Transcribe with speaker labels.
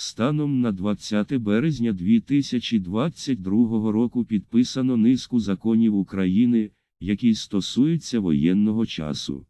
Speaker 1: Станом на 20 березня 2022 року підписано низку законів України, які стосуються воєнного часу.